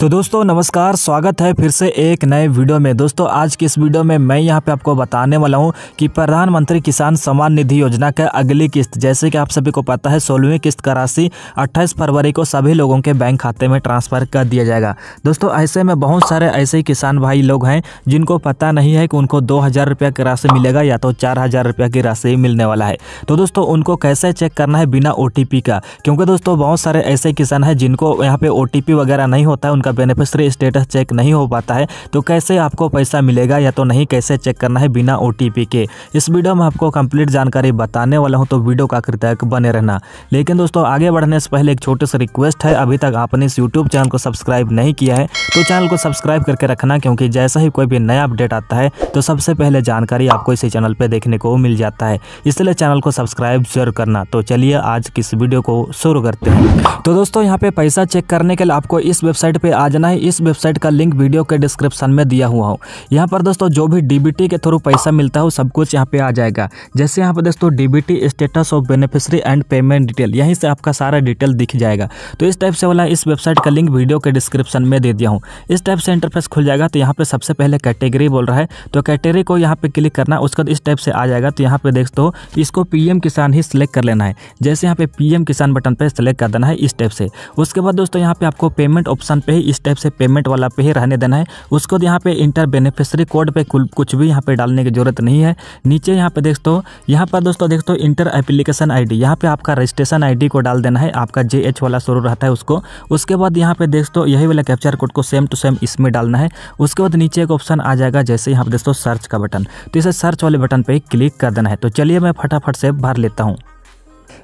तो दोस्तों नमस्कार स्वागत है फिर से एक नए वीडियो में दोस्तों आज की इस वीडियो में मैं यहाँ पे आपको बताने वाला हूँ कि प्रधानमंत्री किसान सम्मान निधि योजना का अगली किस्त जैसे कि आप सभी को पता है सोलहवीं किस्त का राशि अट्ठाईस फरवरी को सभी लोगों के बैंक खाते में ट्रांसफर कर दिया जाएगा दोस्तों ऐसे में बहुत सारे ऐसे किसान भाई लोग हैं जिनको पता नहीं है कि उनको दो हज़ार की राशि मिलेगा या तो चार हज़ार की राशि मिलने वाला है तो दोस्तों उनको कैसे चेक करना है बिना ओ का क्योंकि दोस्तों बहुत सारे ऐसे किसान हैं जिनको यहाँ पे ओ वगैरह नहीं होता है उनका बेनिफिशरी स्टेटस चेक नहीं हो पाता है तो कैसे आपको पैसा मिलेगा या तो नहीं कैसे चेक करना है बिना ओ के इस वीडियो में आपको कंप्लीट जानकारी बताने वाला हूँ तो वीडियो का कृपया बने रहना लेकिन दोस्तों आगे बढ़ने से पहले एक छोटे से रिक्वेस्ट है अभी तक आपने इस यूट्यूब चैनल को सब्सक्राइब नहीं किया है तो चैनल को सब्सक्राइब करके रखना क्योंकि जैसा ही कोई भी नया अपडेट आता है तो सबसे पहले जानकारी आपको इसी चैनल पर देखने को मिल जाता है इसलिए चैनल को सब्सक्राइब जरूर करना तो चलिए आज किस वीडियो को शुरू करते हैं तो दोस्तों यहाँ पे पैसा चेक करने के लिए आपको इस वेबसाइट पे आ जाना है इस वेबसाइट का लिंक वीडियो के डिस्क्रिप्शन में दिया हुआ हो यहाँ पर दोस्तों जो भी डीबीटी के थ्रू पैसा मिलता है सब कुछ यहाँ पे आ जाएगा जैसे यहाँ पर दोस्तों DBT status of beneficiary and payment detail यहीं से आपका सारा डिटेल दिख जाएगा तो इस टाइप से वाला इस वेबसाइट का लिंक वीडियो के डिस्क्रिप्शन में दे दिया हूँ इस टाइप से इंटरफेस खुल जाएगा तो यहाँ पर सबसे पहले कैटेगरी बोल रहा है तो कैटेगरी को यहाँ पर क्लिक करना उसके बाद इस टाइप से आ जाएगा तो यहाँ पर देख दो इसको पी किसान ही सिलेक्ट कर लेना है जैसे यहाँ पे पीएम किसान बटन पर सिलेक्ट कर देना है इस टाइप से उसके बाद दोस्तों यहाँ पे आपको पेमेंट ऑप्शन पे ही इस टाइप से पेमेंट वाला पे ही रहने देना है उसको तो यहाँ पे इंटर बेनिफिशरी कोड पे कुछ भी यहाँ पे डालने की जरूरत नहीं है नीचे यहाँ पे देख दो यहाँ पर दोस्तों देख दो इंटर एप्लीकेशन आई डी यहाँ पर आपका रजिस्ट्रेशन आई को डाल देना है आपका जे वाला शुरू रहता है उसको उसके बाद यहाँ पे देख दो यही वाला कैप्चर कोड को सेम टू सेम इसमें डालना है उसके बाद नीचे एक ऑप्शन आ जाएगा जैसे यहाँ पे दोस्तों सर्च का बटन तो इसे सर्च वाले बटन पर क्लिक कर देना है तो चलिए मैं फटाफट से भर लेता हूँ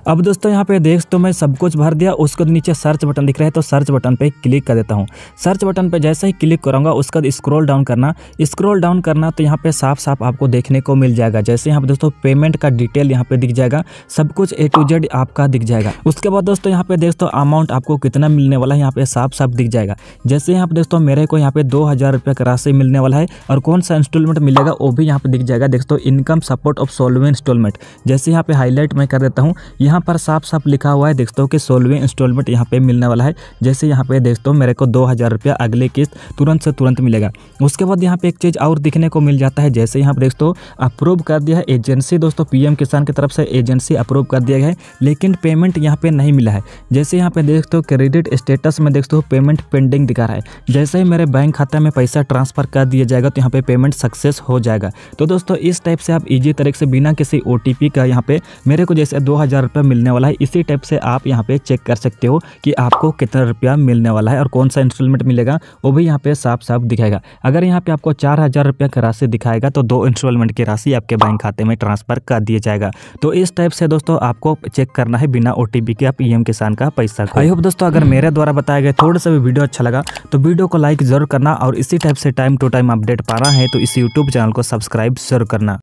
अब दोस्तों यहाँ पे देख तो मैं सब कुछ भर दिया उसके नीचे सर्च बटन दिख रहा है तो सर्च बटन पे क्लिक कर देता हूँ सर्च बटन पे जैसे ही क्लिक करूँगा उसके बाद स्क्रॉल डाउन करना स्क्रॉल डाउन करना तो यहाँ पे साफ साफ आपको देखने को मिल जाएगा जैसे यहाँ पे दोस्तों पेमेंट का डिटेल यहाँ पे दिख जाएगा सब कुछ ए टू जेड आपका दिख जाएगा उसके बाद दोस्तों यहाँ पे दो अमाउंट आपको कितना मिलने वाला है यहाँ पे साफ साफ दिख जाएगा जैसे यहाँ पे दोस्तों मेरे को यहाँ पे दो हज़ार रुपये का राशि मिलने वाला है और कौन सा इंस्टॉलमेंट मिलेगा वो भी यहाँ पे दिख जाएगा दोस्तों इनकम सपोर्ट ऑफ सोलवे इंस्टॉलमेंट जैसे यहाँ पे हाईलाइट मैं कर देता हूँ यहाँ पर साफ साफ लिखा हुआ है देखते कि सोलहवें इंस्टॉलमेंट यहाँ पे मिलने वाला है जैसे यहाँ पे देखते मेरे को दो हज़ार रुपया अगले किस्त तुरंत से तुरंत मिलेगा उसके बाद यहाँ पे एक चीज़ और दिखने को मिल जाता है जैसे यहाँ पर देखते अप्रूव कर दिया है एजेंसी दोस्तों पी किसान की तरफ से एजेंसी अप्रूव कर दिया गया है लेकिन पेमेंट यहाँ पे नहीं मिला है जैसे यहाँ पे देखते क्रेडिट स्टेटस में देखते हो पेमेंट पेंडिंग दिखा रहा है जैसे ही मेरे बैंक खाते में पैसा ट्रांसफर कर दिया जाएगा तो यहाँ पे पेमेंट सक्सेस हो जाएगा तो दोस्तों इस टाइप से आप इजी तरीके से बिना किसी ओ का यहाँ पे मेरे को जैसे दो हज़ार रुपया मिलने वाला है इसी टाइप से आप यहाँ पे चेक कर सकते हो कि आपको कितना रुपया मिलने वाला है और कौन सा इंस्टॉलमेंट मिलेगा वो भी यहाँ पे साफ साफ दिखाएगा अगर यहाँ पे आपको चार हज़ार रुपये की राशि दिखाएगा तो दो इंस्टॉलमेंट की राशि आपके बैंक खाते में ट्रांसफर कर दिया जाएगा तो इस टाइप से दोस्तों आपको चेक करना है बिना ओ के आप ई e किसान का पैसा आई होप दोस्तों अगर मेरे द्वारा बताया गया थोड़ा सा भी वीडियो अच्छा लगा तो वीडियो को लाइक जरूर करना और इसी टाइप से टाइम टू टाइम अपडेट पाना है तो इस यूट्यूब चैनल को सब्सक्राइब जरूर करना